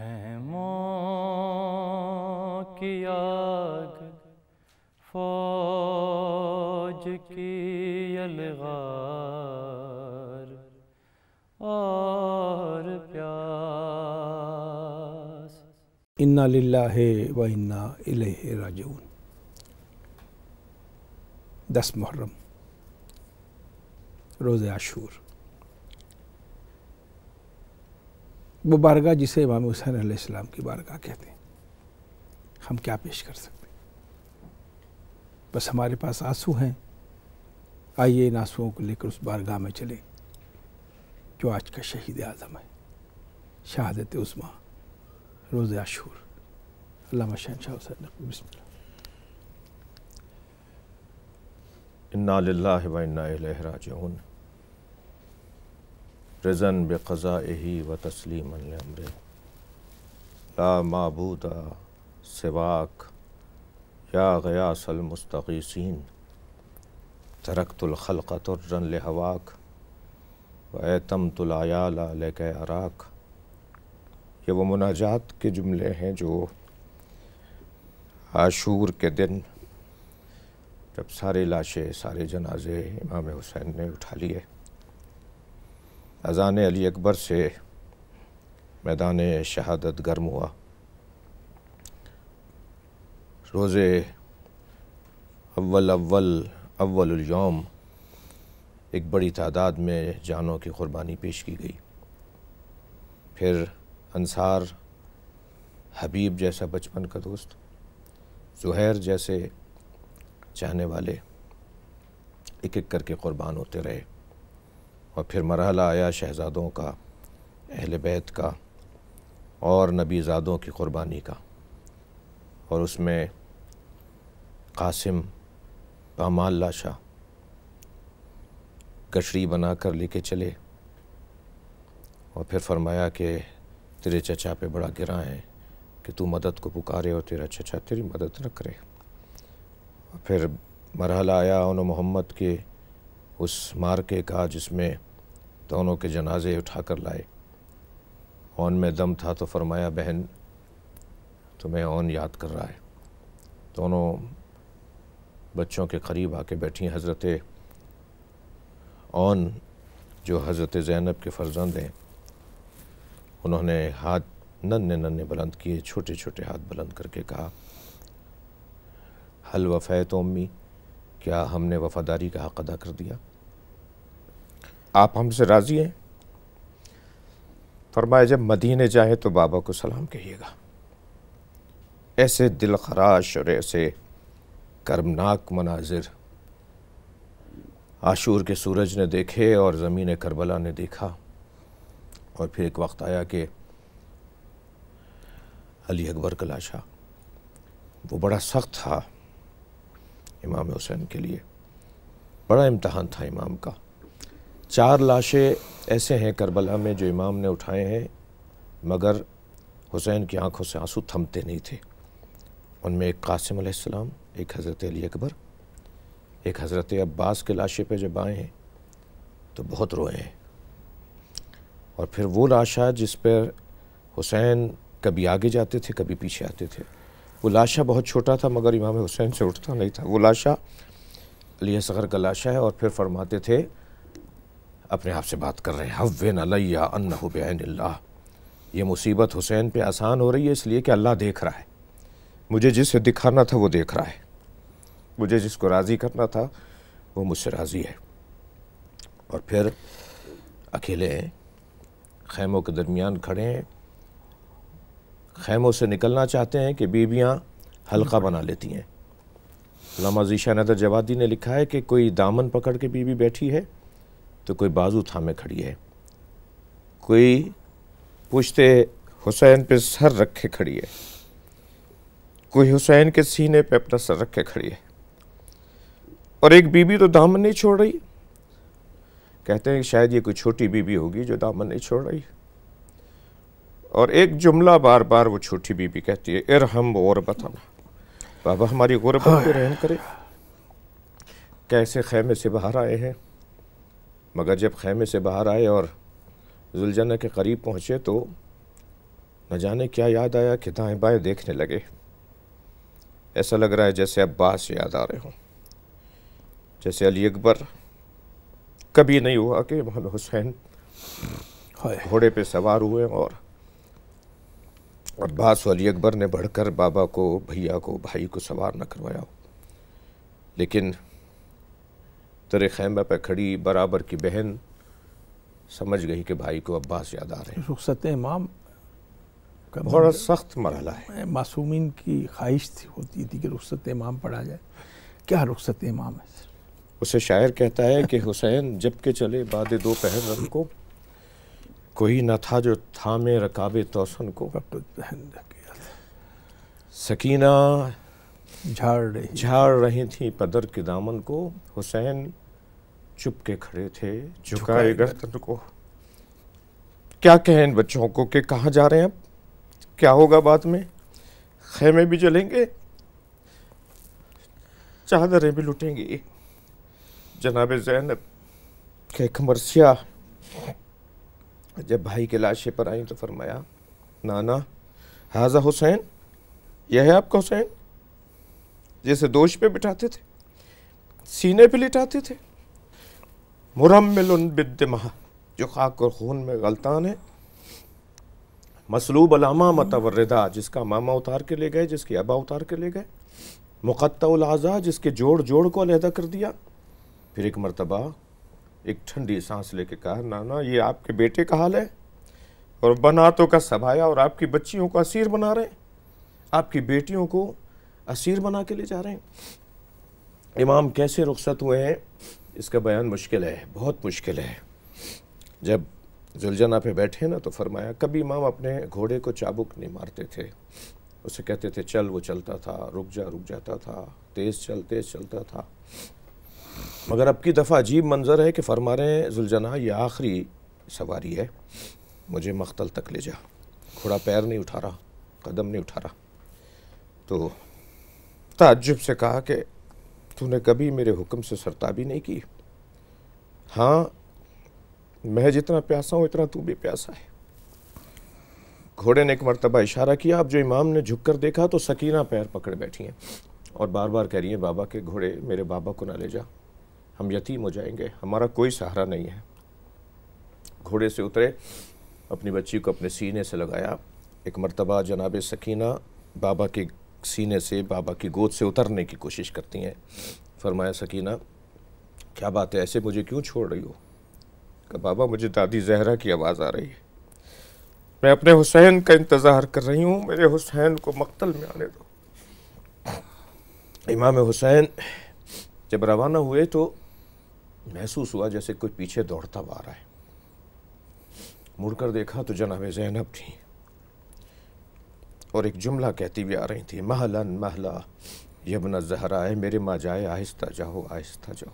खैमों की आग फौज की अलगार और प्यास इन्ना लिल्ला व इन्ना दस मुहर्रम रोज़ आशूर वो बारगाह जिसे इमाम हुसैन आसमाम की बारगाह कहते हैं हम क्या पेश कर सकते हैं बस हमारे पास आंसू हैं आइए इन आंसुओं को लेकर उस बारगाह में चले जो आज का शहीद आज़म है शहादत उस्मा रोज़ आशूर अल्लाह शाह हुसैन इन्ना लाला रज़न बेक़ा ही व तस्लीम अमर ला मबूदा सिवाक या गयासल मुस्तगीसिन तरकतुलखलक़ तुर्रन लहवाक व तम तुलायाला लक अराक ये वो मुनाजात के जुमले हैं जो आशूर के दिन जब सारे लाशें सारे जनाजे इमाम हुसैन ने उठा लिए अजान अली अकबर से मैदान शहादत गर्म हुआ रोज़े अव्वल अव्वल अव्वलयौम एक बड़ी तादाद में जानों की क़ुरबानी पेश की गई फिर अंसार हबीब जैसा बचपन का दोस्त जहैर जैसे चाहने वाले एक एक करके क़ुरबान होते रहे और फिर मरहला आया शहज़ादों का अहल बैत का और नबीज़ादों की क़ुरबानी का और उसमें कासिम पामाल शाह कशरी बना कर ले कर चले और फिर फरमाया कि तेरे चचा पे बड़ा गिरा है कि तू मदद को पुकारे और तेरा चचा तेरी मदद न करे और फिर मरहला आया उन्होंने मोहम्मद के उस मार्के का जिसमें दोनों के जनाजे उठा कर लाए ओन में दम था तो फरमाया बहन तुम्हें ओन याद कर रहा है दोनों बच्चों के करीब आके बैठी हज़रत ओन जो हज़रत ज़ैनब के फर्जंद हैं उन्होंने हाथ नन्ने नन्हे बुलंद किए छोटे छोटे हाथ बुलंद करके कहा हल वफ़ैत तो उम्मी क्या हमने वफ़ादारी का हक़ अदा कर दिया आप हमसे राज़ी हैं फरमाए जब मदीने जाए तो बाबा को सलाम कहिएगा ऐसे दिल खराश और ऐसे कर्मनाक मनाजिर आशूर के सूरज ने देखे और ज़मीन करबला ने देखा और फिर एक वक्त आया कि अली अकबर का लाशा वो बड़ा सख्त था इमाम हुसैन के लिए बड़ा इम्तहान था इमाम का चार लाशें ऐसे हैं करबला में जो इमाम ने उठाए हैं मगर हुसैन की आंखों से आंसू थमते नहीं थे उनमें एक कासिम अलैहिस्सलाम एक हज़रत अली अकबर एक हज़रत अब्बास के लाशे पे जब आए हैं तो बहुत रोए हैं और फिर वो लाशा जिस पर हुसैन कभी आगे जाते थे कभी पीछे आते थे वो लाशा बहुत छोटा था मगर इमाम हुसैन से उठता नहीं था वो लाशा अली असगर का लाशा है और फिर फरमाते थे अपने आप से बात कर रहे हैं हव्वे नलैया अन्न बेन ये मुसीबत हुसैन पे आसान हो रही है इसलिए कि अल्लाह देख रहा है मुझे जिसे दिखाना था वो देख रहा है मुझे जिसको राज़ी करना था वो मुझसे राज़ी है और फिर अकेले हैं खैमों के दरमियान खड़े हैं खैमों से निकलना चाहते हैं कि बीबियाँ हल्का बना लेती हैं लामा जीशा नदर जवादी ने लिखा है कि कोई दामन पकड़ के बीबी बैठी है तो कोई बाजू थामे खड़ी है कोई पूछते हुसैन पे सर रखे खड़ी है कोई हुसैन के सीने पे अपना सर रखे खड़ी है और एक बीबी तो दामन नहीं छोड़ रही कहते हैं शायद ये कोई छोटी बीबी होगी जो दामन नहीं छोड़ रही और एक जुमला बार बार वो छोटी बीबी कहती है इर हम और बताना बाबा हमारी गुरबत पे रहन करे कैसे खेमे से बाहर आए हैं मगर जब खेमे से बाहर आए और जुलझना के करीब पहुँचे तो न जाने क्या याद आया कि दाएँ बाएँ देखने लगे ऐसा लग रहा है जैसे अब्बास याद आ रहे हों जैसे अली अकबर कभी नहीं हुआ कि इमाम हुसैन घोड़े पे सवार हुए और अब्बास अली अकबर ने बढ़कर बाबा को भैया को भाई को सवार न करवाया लेकिन तेरे खैमे पर खड़ी बराबर की बहन समझ गई कि भाई को अब्बास याद आ रहे हैं रुखसत इमाम का बड़ा सख्त मरहला है मासूमिन की ख्वाहिश होती थी कि रुखसत इमाम पढ़ा जाए क्या रुखसत इमाम है उसे शायर कहता है कि हुसैन जब के चले बाद दो पहन रंग को कोई न था जो थामे रकाबे तोसन को सकीना झाड़ रही झाड़ रही थी पदर के दामन को हुसैन चुप के खड़े थे झुकाए गर्दन को क्या कहें इन बच्चों को कि कहाँ जा रहे हैं अब क्या होगा बाद में खेमे भी जलेंगे चादरें भी लुटेंगी जनाब जैनब के खमरसिया जब भाई के लाशे पर आई तो फरमाया नाना हाजा हुसैन यह है आपका हुसैन जैसे दोष पे बिठाते थे सीने पे लिटाते थे बिद महा जो खाक और खून में गलतान है मसलूब अलामा मतवरदा जिसका मामा उतार के ले गए जिसकी अबा उतार के ले गए मुक़त्तलाजा जिसके जोड़ जोड़ को अलहदा कर दिया फिर एक मरतबा एक ठंडी सांस लेके कहा नाना ये आपके बेटे का हाल है और बनातों का सभाया और आपकी बच्चियों को असीर बना रहे हैं आपकी बेटियों को असीर बना के ले जा रहे हैं इमाम कैसे रुखसत हुए हैं इसका बयान मुश्किल है बहुत मुश्किल है जब जुलझना पे बैठे ना तो फरमाया कभी इमाम अपने घोड़े को चाबुक नहीं मारते थे उसे कहते थे चल वो चलता था रुक जा रुक जाता था तेज़ चल तेज़ चलता था मगर अब की दफ़ा अजीब मंजर है कि फरमा रहे हैं जुलझना ये आखिरी सवारी है मुझे मख्तल तक ले जा घोड़ा पैर नहीं उठा रहा कदम नहीं उठा रहा तो ताज्जुब से कहा कि तूने कभी मेरे हुक्म से सरताबी नहीं की हाँ मैं जितना प्यासा हूँ इतना तू भी प्यासा है घोड़े ने एक मरतबा इशारा किया अब जो इमाम ने झुक कर देखा तो सकीना पैर पकड़ बैठी हैं और बार बार कह रही हैं बाबा के घोड़े मेरे बाबा को ना ले जा हम यतीम हो जाएंगे हमारा कोई सहारा नहीं है घोड़े से उतरे अपनी बच्ची को अपने सीने से लगाया एक मरतबा जनाब सकीना बाबा के सीने से बाबा की गोद से उतरने की कोशिश करती हैं फरमाया सकीना क्या बात है ऐसे मुझे क्यों छोड़ रही हो कहा बाबा मुझे दादी जहरा की आवाज़ आ रही है मैं अपने हुसैन का इंतज़ार कर रही हूँ मेरे हुसैन को मक्तल में आने दो इमाम हुसैन जब रवाना हुए तो महसूस हुआ जैसे कोई पीछे दौड़ता हुआ आ रहा है मुड़कर देखा तो जनाब जैनब थी और एक जुमला कहती हुई आ रही थी महलन महला यमुना जहरा है मेरे माँ जाए आहिस्ता जाओ आहिस्ता जाओ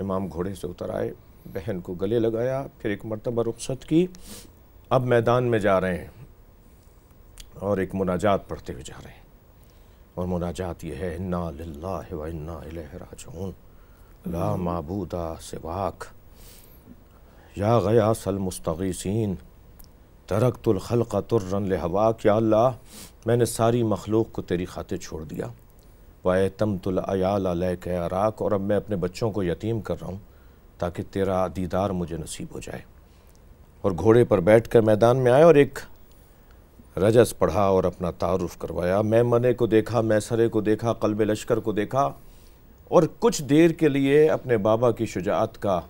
इमाम घोड़े से उतर आए बहन को गले लगाया फिर एक मरतबा रुख्सत की अब मैदान में जा रहे हैं और एक मुनाजात पढ़ते हुए जा रहे हैं और मुनाजात ये है इन्ना लाह व इन्ना ला माबूदा सिवाक या गया सल मुस्तगीसिन तरक तुलखलका तुर्रन हवा क्या अल्लाह मैंने सारी मखलूक को तेरी खातिर छोड़ दिया वाय तम तुलयाल लैक अराक और अब मैं अपने बच्चों को यतीम कर रहा हूँ ताकि तेरा दीदार मुझे नसीब हो जाए और घोड़े पर बैठ कर मैदान में आए और एक रजस पढ़ा और अपना तारुफ करवाया मैं मने को देखा मैसरे को देखा कलब लश्कर को देखा और कुछ देर के लिए अपने बाबा की शुजात का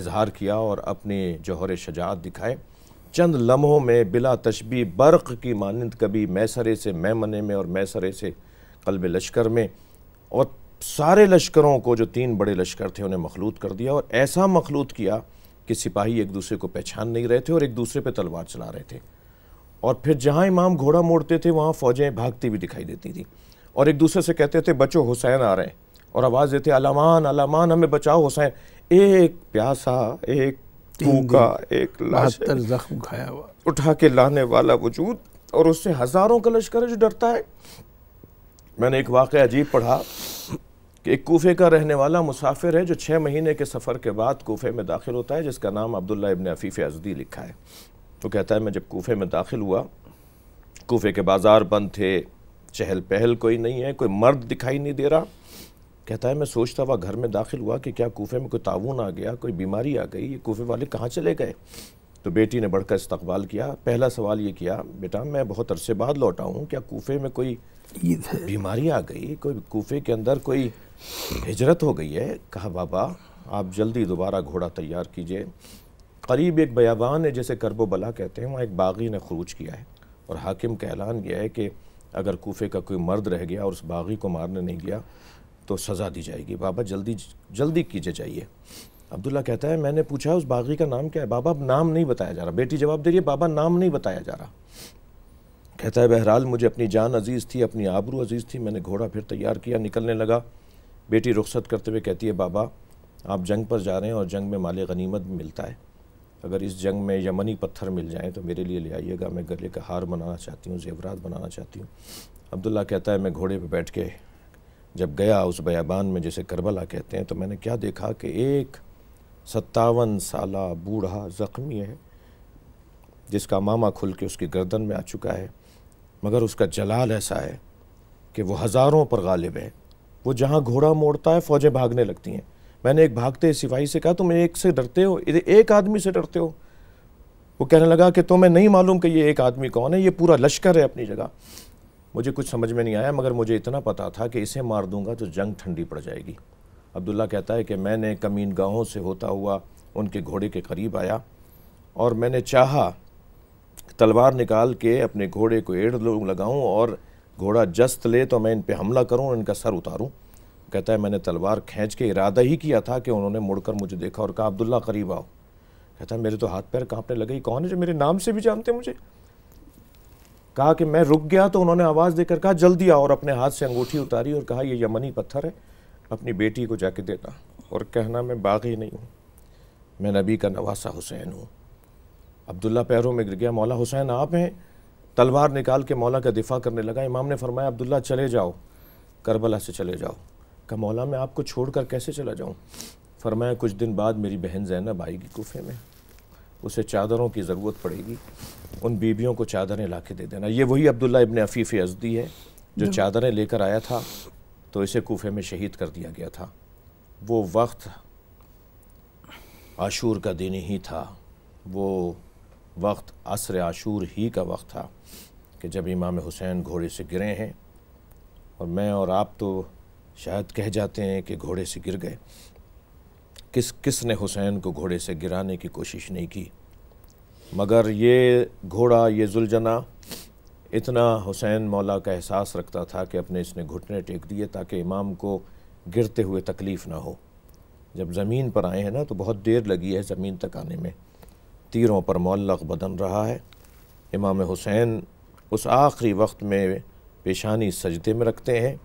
इजहार किया और अपने जौहर शजात दिखाए चंद लम्हों में बिला तशबी बर्क़ की मानंद कभी मैसरे से मैमने में और मैसरे से कल्ब लश्कर में और सारे लश्करों को जो तीन बड़े लश्कर थे उन्हें मखलूत कर दिया और ऐसा मखलूत किया कि सिपाही एक दूसरे को पहचान नहीं रहे थे और एक दूसरे पर तलवार चला रहे थे और फिर जहाँ इमाम घोड़ा मोड़ते थे वहाँ फ़ौजें भागती हुई दिखाई देती थी और एक दूसरे से कहते थे बचो हुसैन आ रहे हैं और आवाज़ देते अलामान अलामान हमें बचाओ हुसैन एक प्यासा एक भूखा एक लाश जख्म खाया हुआ उठा के लाने वाला वजूद और उससे हजारों का लश्कर जो डरता है मैंने एक वाक़ अजीब पढ़ा कि एक कोफे का रहने वाला मुसाफिर है जो छः महीने के सफ़र के बाद कोफे में दाखिल होता है जिसका नाम अब्दुल्ला इबन अफीफ़ अजदी लिखा है तो कहता है मैं जब कोफे में दाखिल हुआ कोफे के बाज़ार बंद थे चहल पहल कोई नहीं है कोई मर्द दिखाई नहीं दे रहा कहता है मैं सोचता हुआ घर में दाखिल हुआ कि क्या कोफे में कोई ताउन आ गया कोई बीमारी आ गई ये कोफे वाले कहाँ चले गए तो बेटी ने बढ़कर इस्तकबाल किया पहला सवाल ये किया बेटा मैं बहुत अरसे बाद लौटा हूँ क्या कोफे में कोई बीमारी आ गई कोई कोफे के अंदर कोई हिजरत हो गई है कहा बाबा आप जल्दी दोबारा घोड़ा तैयार कीजिए करीब एक बयाबान है जैसे करबो बला कहते हैं वहाँ एक बागी ने खरूज किया है और हाकिम का ऐलान किया है कि अगर कोफे का कोई मर्द रह गया और उस बागी को मारने नहीं गया तो सज़ा दी जाएगी बाबा जल्दी जल्दी कीजिए जाइए अब्दुल्ला कहता है मैंने पूछा उस बागी का नाम क्या है बाबा नाम नहीं बताया जा रहा बेटी जवाब दे रही है बाबा नाम नहीं बताया जा रहा कहता है बहरहाल मुझे अपनी जान अजीज़ थी अपनी आबरू अजीज़ थी मैंने घोड़ा फिर तैयार किया निकलने लगा बेटी रुख्सत करते हुए कहती है बाबा आप जंग पर जा रहे हैं और जंग में माले गनीमत मिलता है अगर इस जंग में यमनी पत्थर मिल जाएँ तो मेरे लिए ले आइएगा मैं गले का हार बनाना चाहती हूँ जेवरात बनाना चाहती हूँ अब्दुल्ला कहता है मैं घोड़े पर बैठ के जब गया उस बयाबान में जिसे करबला कहते हैं तो मैंने क्या देखा कि एक सत्तावन साल बूढ़ा ज़ख्मी है जिसका मामा खुल के उसकी गर्दन में आ चुका है मगर उसका जलाल ऐसा है कि वो हज़ारों पर गालिब है वो जहाँ घोड़ा मोड़ता है फ़ौजें भागने लगती हैं मैंने एक भागते सिपाही से कहा तुम एक से डरते हो एक आदमी से डरते हो वो कहने लगा कि तुम्हें तो नहीं मालूम कि ये एक आदमी कौन है ये पूरा लश्कर है अपनी जगह मुझे कुछ समझ में नहीं आया मगर मुझे इतना पता था कि इसे मार दूंगा तो जंग ठंडी पड़ जाएगी अब्दुल्ला कहता है कि मैंने कमीन गाहों से होता हुआ उनके घोड़े के करीब आया और मैंने चाहा तलवार निकाल के अपने घोड़े को एड़ लगाऊं और घोड़ा जस्त ले तो मैं इन पर हमला करूं और इनका सर उतारूं कहता है मैंने तलवार खींच के इरादा ही किया था कि उन्होंने मुड़कर मुझे देखा और कहा अब्दुल्ला करीब आओ कहता है मेरे तो हाथ पैर कांपने लगे कौन है जो मेरे नाम से भी जानते मुझे कहा कि मैं रुक गया तो उन्होंने आवाज़ देकर कहा जल्दी आओ और अपने हाथ से अंगूठी उतारी और कहा ये यमनी पत्थर है अपनी बेटी को जाके देना और कहना मैं बागी नहीं हूँ मैं नबी का नवासा हुसैन हूँ अब्दुल्ला पैरों में गिर गया मौला हुसैन आप हैं तलवार निकाल के मौला का दिफा करने लगा इमाम ने फरमाया अब्दुल्ला चले जाओ करबला से चले जाओ कहा मौला मैं आपको छोड़कर कैसे चला जाऊँ फरमाया कुछ दिन बाद मेरी बहन जैनब आएगी कोफे में उसे चादरों की ज़रूरत पड़ेगी उन बीबियों को चादरें ला के दे देना ये वही अब्दुल्ला इबन अफ़ीफ़ अजदी है जो हाँ। चादरें लेकर आया था तो इसे कोफे में शहीद कर दिया गया था वो वक्त आशूर का दिन ही था वो वक्त असर आशूर ही का वक्त था कि जब इमाम हुसैन घोड़े से गिरे हैं और मैं और आप तो शायद कह जाते हैं कि घोड़े से गिर गए किस किसने हुसैन को घोड़े से गिराने की कोशिश नहीं की मगर ये घोड़ा ये जुलझना इतना हुसैन मौला का एहसास रखता था कि अपने इसने घुटने टेक दिए ताकि इमाम को गिरते हुए तकलीफ़ ना हो जब ज़मीन पर आए हैं ना तो बहुत देर लगी है ज़मीन तक आने में तीरों पर मौलक बदन रहा है इमाम हुसैन उस आखिरी वक्त में पेशानी सजदे में रखते हैं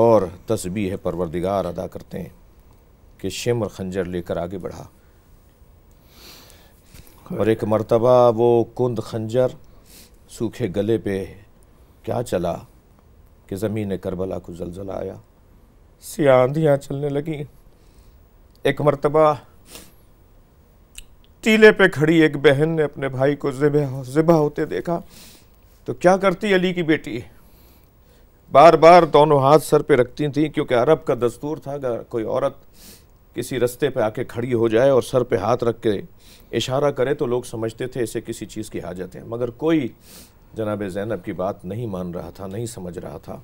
और तस्बीह परवरदिगार अदा करते हैं कि शिम और खंजर लेकर आगे बढ़ा हाँ। और एक मर्तबा वो कुंद खंजर सूखे गले पे क्या चला कि ज़मीन करबला को जलजला आया सी चलने लगी एक मर्तबा टीले पे खड़ी एक बहन ने अपने भाई को जिबा होते देखा तो क्या करती अली की बेटी बार बार दोनों हाथ सर पे रखती थी क्योंकि अरब का दस्तूर था अगर कोई औरत किसी रस्ते पे आके खड़ी हो जाए और सर पे हाथ रख के इशारा करे तो लोग समझते थे इसे किसी चीज़ की हाजत है मगर कोई जनाब जैनब की बात नहीं मान रहा था नहीं समझ रहा था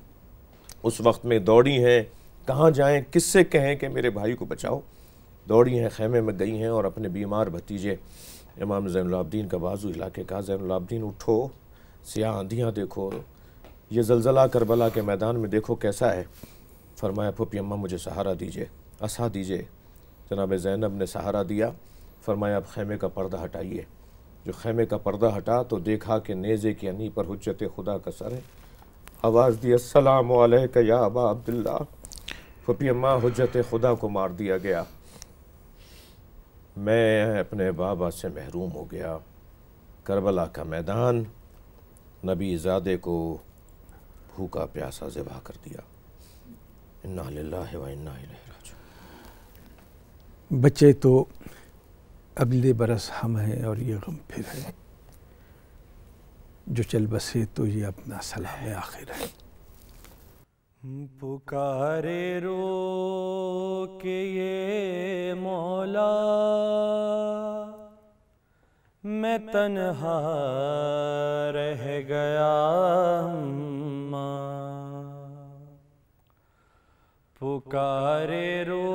उस वक्त में दौड़ी हैं कहाँ जाएँ किससे कहें कि मेरे भाई को बचाओ दौड़ी हैं खेमे में गई हैं और अपने बीमार भतीजे इमाम जैनलाब्दीन का बाजू इलाके का जैनलाब्दीन उठो सियाह आंधियाँ देखो ये जलजला करबला के मैदान में देखो कैसा है फरमाया पोपी अम्मा मुझे सहारा दीजिए असा दीजिए जनाब ज़ैनब ने सहारा दिया फरमाया अब खेमे का पर्दा हटाइए जो खेमे का पर्दा हटा तो देखा कि नेज़े की अनी पर हजत खुदा का सर है आवाज़ दी असलम या अबा अब्दुल्ला फपी अम्मा हजत खुदा को मार दिया गया मैं अपने बाबा से महरूम हो गया करबला का मैदान नबी ज़ादे को भूखा प्यासा ज़िबा कर दिया इन्ना ला व इन्ना बच्चे तो अगले बरस हम हैं और ये गम फिर है जो चल बसे तो ये अपना सलाह है आखिर है पुकारे रो के ये मौला मैं तन्हा रह गया माँ पुकारे रो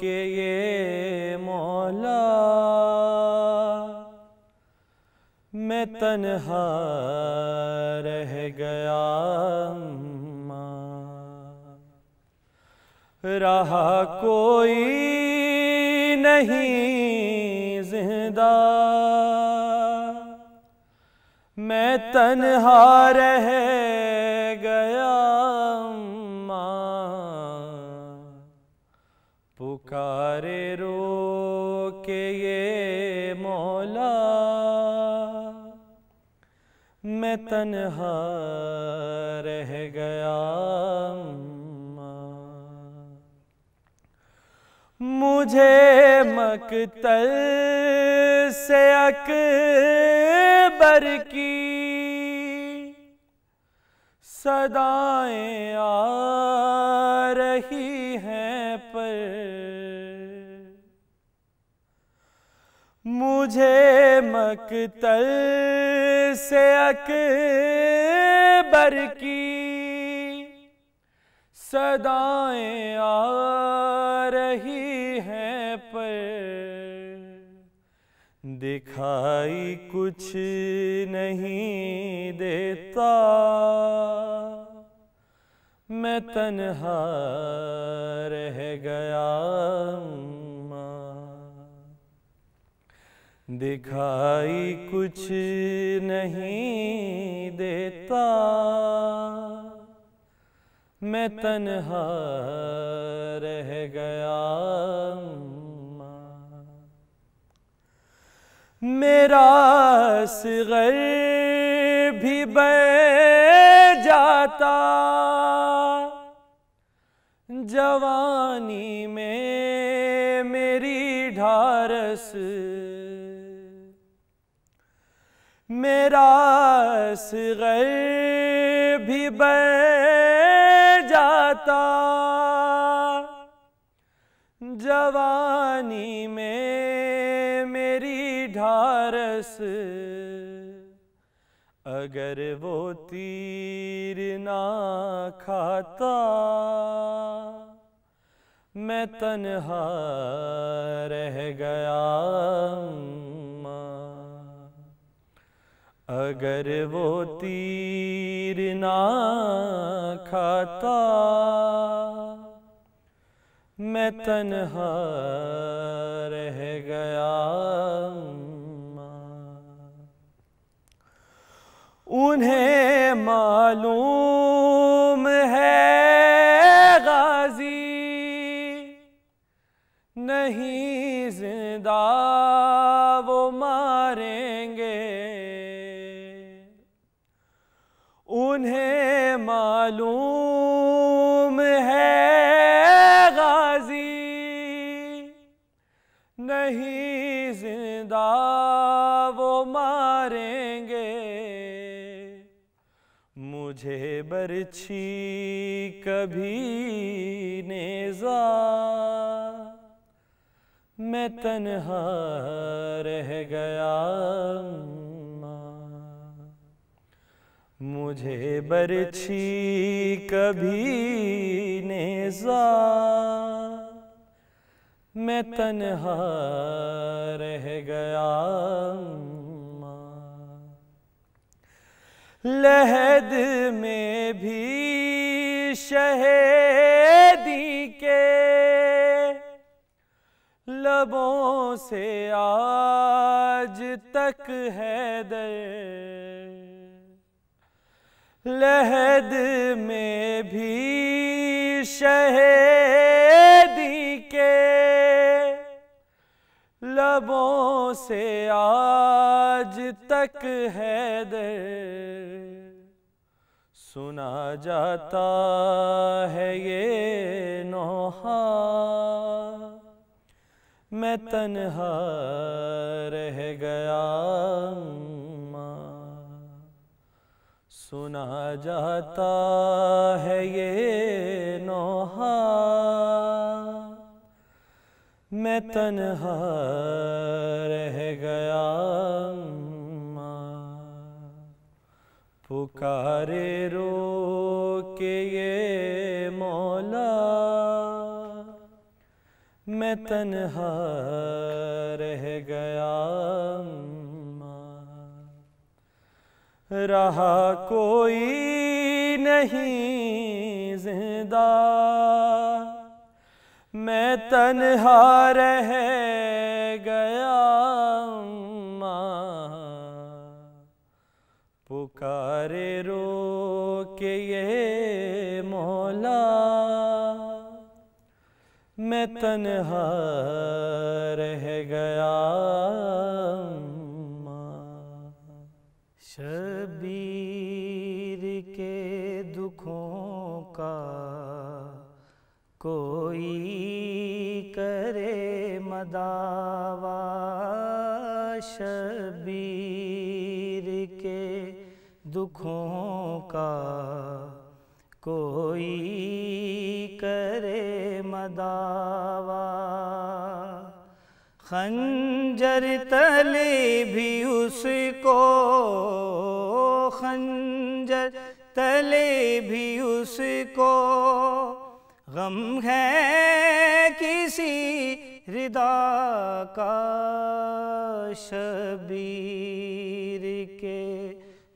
के ये मौला मैं तन्हा रह गया रहा कोई नहीं जिंदा मैं तन्हा रह सारे रो के ये मौला मैं तन्हा रह गया मुझे मकतल से अकबर की सदाएं आ रही हैं पर मुझे मकतल से अकबर की सदाएं आ रही हैं पर दिखाई कुछ नहीं देता मैं तन्हा रह गया दिखाई कुछ नहीं देता मैं तन्हा रह गया मेरा सिगर भी बह जाता जवानी में मेरी ढारस मेरा सिगर भी ब जाता जवानी में मेरी ढारस अगर वो तीर ना खाता मैं तन्हा रह गया अगर वो तीर ना खाता मैं तन्हा बिछी कभी नेजा मैं तनहा रह गया मुझे बरछी कभी नेजा मैं तनहा रह गया लहद में भी शहेदी के लबों से आज तक है दर लहद में भी शहेदी के लबों से आज तक है दे सुना जाता है ये नोहा मैं तन्हा रह गया सुना जाता है ये नोहा मैं तनहा रह गया पुकारे रो के ये मौला मैं तनहा रह गया रहा कोई नहीं जिंदा मैं तनहा रह गया माँ पुकारे रो के ये मौला मैं तनहा रह गया माँ मदावा शबीर के दुखों का कोई करे मदावा खंजर तले भी उसको खंजर तले भी उसको गम है किसी हृदा का शबीर के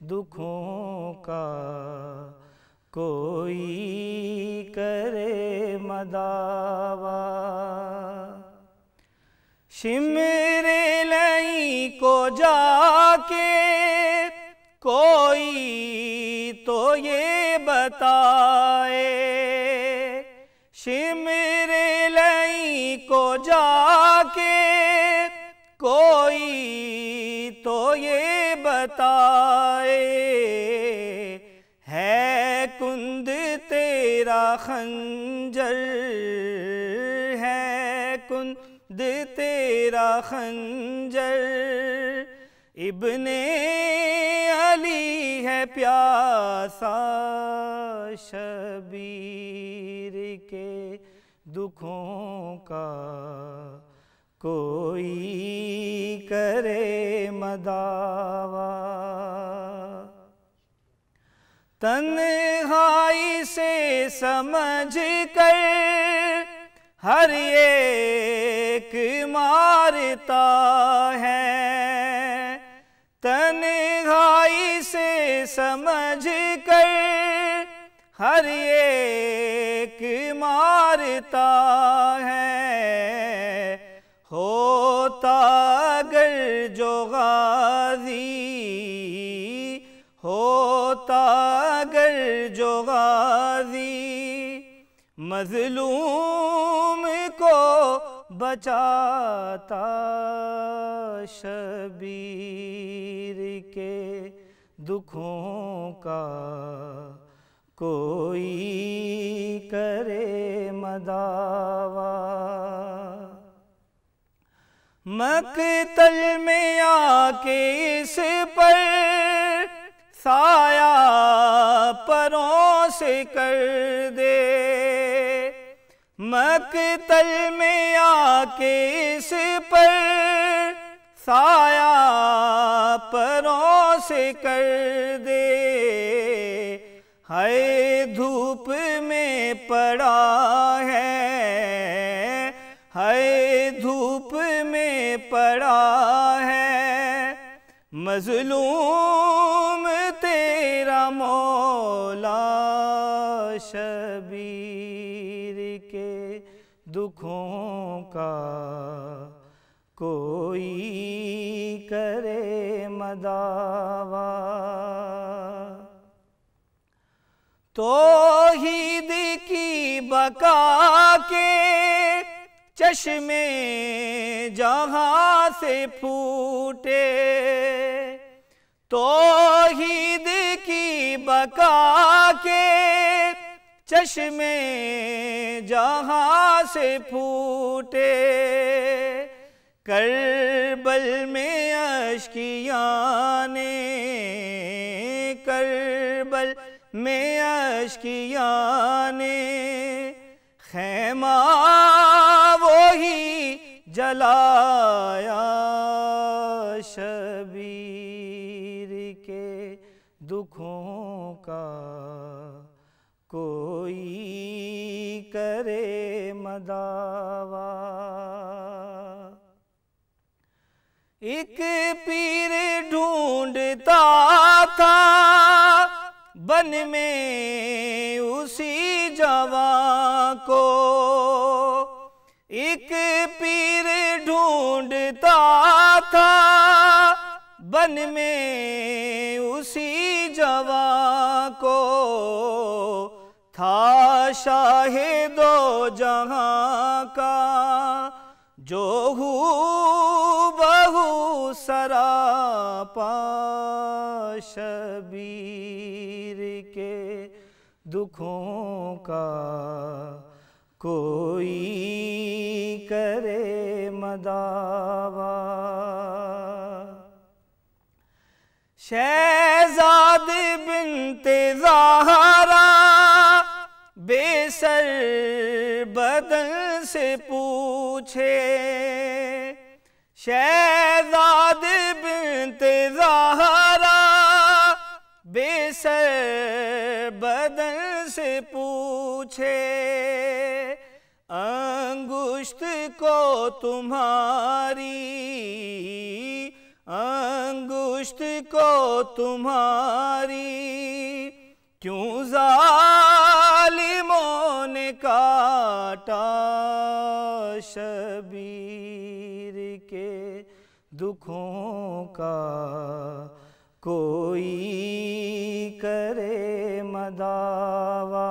दुखों का कोई करे मदावा शिमरे लई को जाके कोई तो ये बताए शिमरे लई को जा तो ये बताए है कुंद तेरा खंजर है कुंद तेरा खंजर इब्ने अली है प्यासा शबीर के दुखों का कोई करे मदावा तन्हाई से समझ कर हर एक मारता है तन्हाई से समझ कर हर एक मारता है होता अगर जो गाजी होता अगर जो गाजी मजलूम को बचाता शबीर के दुखों का कोई करे मदावा मकतल में आके इस पर साया परों से कर दे मकतल में आके इस पर साया परों से कर दे हाय धूप में पड़ा खड़ा है मजलूम तेरा मौला शबीर के दुखों का कोई करे मदावा तो ही दिखी बका के चश्मे जहाँ से फूटे तो हीद की बका के चश्मे जहाँ से फूटे करबल में अशकिया ने करबल में अशकिया ने खेमा लाया शबीर के दुखों का कोई करे मदावा एक पीर ढूंढता था बन में उसी जवा को शरीर ढूंढता था बन में उसी जवा को था दो जहा का जो हु बहु सरापा शबीर के दुखों का कोई करे दावा शहजाद बिनते जहारा बेसर बदन से पूछे शहजाद बिनते जहारा बेसर बदन से पूछे अंगुष्ट को तुम्हारी अंगुष्ट को तुम्हारी क्यों जालिमों ने काटा शबीर के दुखों का कोई करे मदावा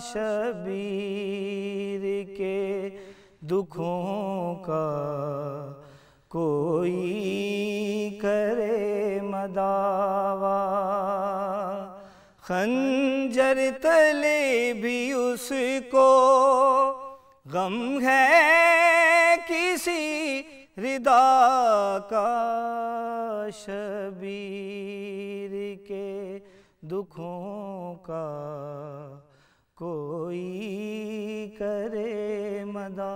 शबीर के दुखों का कोई करे मदावा खंजर तले भी उसको गम है किसी रिदा का शबीर के दुखों का कोई करे मदा